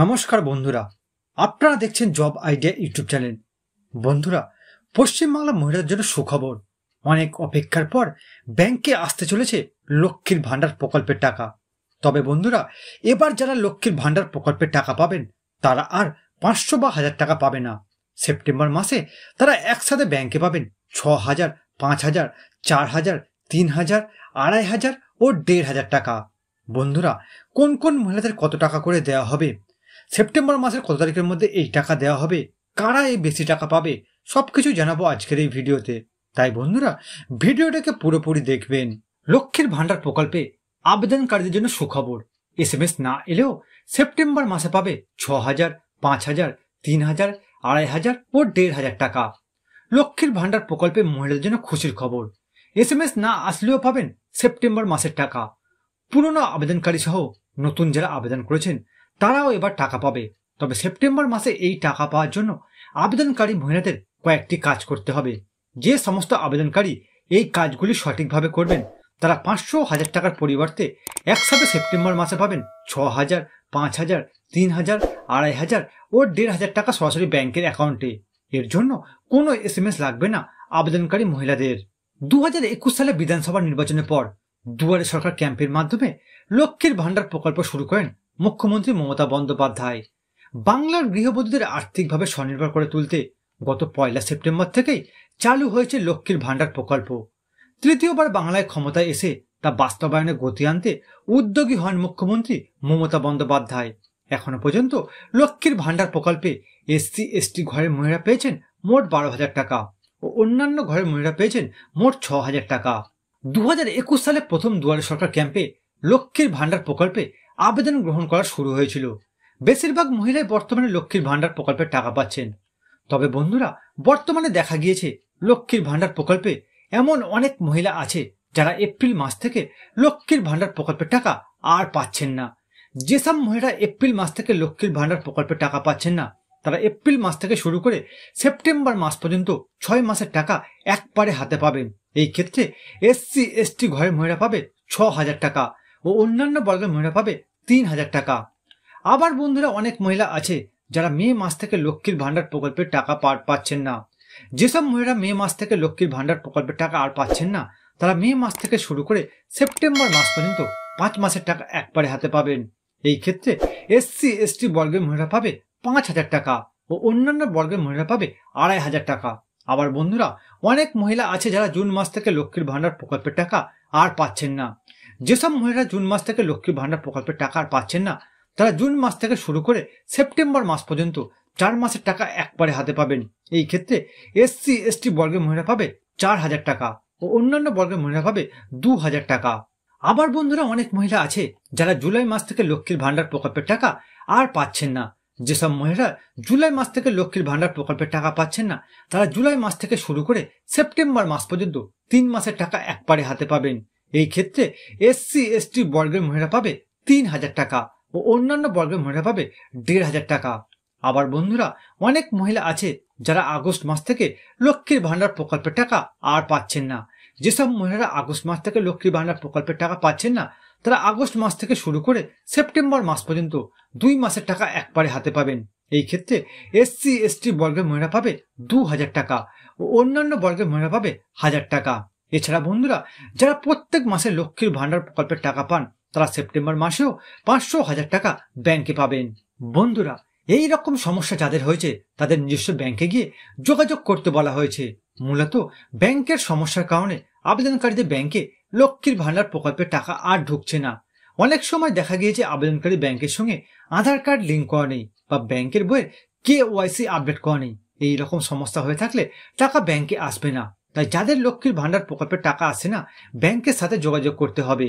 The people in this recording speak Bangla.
নমস্কার বন্ধুরা আপনারা দেখছেন জব আইডিয়া ইউটিউব চ্যানেল বন্ধুরা পশ্চিমবাংলা মহিলার জন্য সুখবর অনেক অপেক্ষার পর ব্যাংকে আসতে চলেছে লক্ষ্মীর ভাণ্ডার প্রকল্পের টাকা তবে বন্ধুরা এবার যারা লক্ষ্মীর ভাণ্ডার প্রকল্পের টাকা পাবেন তারা আর পাঁচশো বা হাজার টাকা পাবে না সেপ্টেম্বর মাসে তারা একসাথে ব্যাংকে পাবেন ছ হাজার পাঁচ হাজার চার হাজার তিন হাজার আড়াই হাজার ও দেড় হাজার টাকা বন্ধুরা কোন কোন মহিলাদের কত টাকা করে দেওয়া হবে সেপ্টেম্বর মাসের কত তারিখের মধ্যে এই টাকা দেওয়া হবে কারা এই বেশি টাকা পাবে সব কিছু জানাবো আজকের এই ভিডিওতে তাই বন্ধুরা ভিডিওটাকে পুরোপুরি দেখবেন লক্ষ্মীর ভাণ্ডার প্রকল্পে আবেদনকারীদের জন্য সুখবর এস এম এস না এলেও সেপ্টেম্বর মাসে পাবে ছ হাজার পাঁচ হাজার তিন হাজার আড়াই হাজার ও দেড় হাজার টাকা লক্ষ্মীর ভাণ্ডার প্রকল্পে মহিলাদের জন্য খুশির খবর এস এম এস না আসলেও পাবেন সেপ্টেম্বর মাসের টাকা পুরনো আবেদনকারী সহ নতুন যারা আবেদন করেছেন তারাও এবার টাকা পাবে তবে সেপ্টেম্বর মাসে এই টাকা পাওয়ার জন্য আবেদনকারী মহিলাদের কয়েকটি কাজ করতে হবে যে সমস্ত আবেদনকারী এই কাজগুলি সঠিকভাবে করবেন তারা পাঁচশো হাজার টাকার পরিবর্তে একসাথে সেপ্টেম্বর মাসে পাবেন ছ হাজার পাঁচ হাজার তিন হাজার আড়াই হাজার ও দেড় হাজার টাকা সরাসরি ব্যাংকের অ্যাকাউন্টে এর জন্য কোনো এস এম এস লাগবে না আবেদনকারী মহিলাদের দু হাজার একুশ সালে বিধানসভা নির্বাচনের পর দুয়ারে সরকার ক্যাম্পের মাধ্যমে লক্ষ্মীর ভাণ্ডার প্রকল্প শুরু করেন মুখ্যমন্ত্রী মমতা বন্দ্যোপাধ্যায় বাংলার গৃহবধূদের আর্থিকভাবে স্বনির্ভর করে তুলতে গত পয়লা সেপ্টেম্বর থেকেই চালু হয়েছে লক্ষ্মীর ভাণ্ডার প্রকল্প তৃতীয়বার বাংলায় ক্ষমতায় এসে তা বাস্তবায়নে গতি আনতে উদ্যোগী হন মুখ্যমন্ত্রী মমতা বন্দ্যোপাধ্যায় এখনো পর্যন্ত লক্ষ্মীর ভাণ্ডার প্রকল্পে এসসি এসটি ঘরের মহিলা পেয়েছেন মোট বারো হাজার টাকা ও অন্যান্য ঘরের মহিলা পেয়েছেন মোট ছ হাজার টাকা দু সালে প্রথম দুয়ারে সরকার ক্যাম্পে লক্ষ্মীর ভাণ্ডার প্রকল্পে আবেদন গ্রহণ করা শুরু হয়েছিল বেশিরভাগ মহিলাই বর্তমানে লক্ষ্মীর ভাণ্ডার প্রকল্পের টাকা পাচ্ছেন তবে বন্ধুরা বর্তমানে দেখা গিয়েছে লক্ষ্মীর ভাণ্ডার প্রকল্পে এমন অনেক মহিলা আছে যারা এপ্রিল মাস থেকে লক্ষ্মীর ভাণ্ডার প্রকল্পের টাকা আর পাচ্ছেন না যেসব মহিলা এপ্রিল মাস থেকে লক্ষ্মীর ভাণ্ডার প্রকল্পের টাকা পাচ্ছেন না তারা এপ্রিল মাস থেকে শুরু করে সেপ্টেম্বর মাস পর্যন্ত ছয় মাসের টাকা একবারে হাতে পাবেন এই ক্ষেত্রে এসসি এসটি ঘরের মহিলা পাবে ছ হাজার টাকা ও অন্যান্য বর্গের মহিলা পাবে তিন হাজার টাকা আবার বন্ধুরা অনেক মহিলা আছে যারা মে মাস থেকে লক্ষ্মীর ভাণ্ডার প্রকল্পের টাকা পাচ্ছেন না যেসব মহিলা মে মাস থেকে লক্ষ্মীর ভাণ্ডার প্রকল্পের টাকা আর পাচ্ছেন না তারা মে মাস থেকে শুরু করে সেপ্টেম্বর মাস পর্যন্ত পাঁচ মাসের টাকা একবারে হাতে পাবেন এই ক্ষেত্রে এসসি এসটি বর্গের মহিলা পাবে পাঁচ হাজার টাকা ও অন্যান্য বর্গের মহিলা পাবে আড়াই হাজার টাকা আবার বন্ধুরা অনেক মহিলা আছে যারা জুন মাস থেকে লক্ষ্মীর ভাণ্ডার প্রকল্পের টাকা আর পাচ্ছেন না যেসব মহিলারা জুন মাস থেকে লক্ষ্মী ভাণ্ডার প্রকল্পের টাকা আর পাচ্ছেন না তারা জুন মাস থেকে শুরু করে সেপ্টেম্বর মাস পর্যন্ত চার মাসের টাকা একবারে হাতে পাবেন এই ক্ষেত্রে এসসি এসটি বর্গের মহিলা পাবে চার হাজার টাকা ও অন্যান্য বর্গের মহিলা পাবে দু হাজার টাকা আবার বন্ধুরা অনেক মহিলা আছে যারা জুলাই মাস থেকে লক্ষ্মীর ভাণ্ডার প্রকল্পের টাকা আর পাচ্ছেন না যেসব মহিলা জুলাই মাস থেকে লক্ষ্মীর ভাণ্ডার প্রকল্পের টাকা পাচ্ছেন না তারা জুলাই মাস থেকে শুরু করে সেপ্টেম্বর মাস পর্যন্ত তিন মাসের টাকা একবারে হাতে পাবেন এই ক্ষেত্রে এসসি এসটি বর্গের মহিলা পাবে তিন হাজার টাকা ও অন্যান্য বর্গের মহিলা পাবে দেড় হাজার টাকা আবার বন্ধুরা অনেক মহিলা আছে যারা আগস্ট মাস থেকে লক্ষ্মীর ভাণ্ডার প্রকল্পের টাকা আর পাচ্ছেন না যেসব মহিলারা আগস্ট মাস থেকে লক্ষ্মীর ভাণ্ডার প্রকল্পের টাকা পাচ্ছেন না তারা আগস্ট মাস থেকে শুরু করে সেপ্টেম্বর মাস পর্যন্ত দুই মাসের টাকা একবারে হাতে পাবেন এই ক্ষেত্রে এসসি এসটি বর্গের মহিলা পাবে দু হাজার টাকা ও অন্যান্য বর্গের মহিলা পাবে হাজার টাকা এছাড়া বন্ধুরা যারা প্রত্যেক মাসে লক্ষ্মীর ভান্ডার প্রকল্পের টাকা পান তারা সেপ্টেম্বর মাসেও পাঁচশো হাজার টাকা ব্যাংকে পাবেন বন্ধুরা এই রকম সমস্যা যাদের হয়েছে তাদের নিজস্ব ব্যাংকে গিয়ে যোগাযোগ করতে বলা হয়েছে মূলত ব্যাংকের সমস্যার কারণে আবেদনকারীদের ব্যাংকে লক্ষ্মীর ভান্ডার প্রকল্পের টাকা আর ঢুকছে না অনেক সময় দেখা গিয়েছে আবেদনকারী ব্যাংকের সঙ্গে আধার কার্ড লিঙ্ক করা নেই বা ব্যাংকের বইয়ের কে ওয়াইসি আপডেট করা নেই এইরকম সমস্যা হয়ে থাকলে টাকা ব্যাংকে আসবে না তাই যাদের লক্ষ্মীর ভাণ্ডার প্রকল্পের টাকা আসে না ব্যাংকের সাথে যোগাযোগ করতে হবে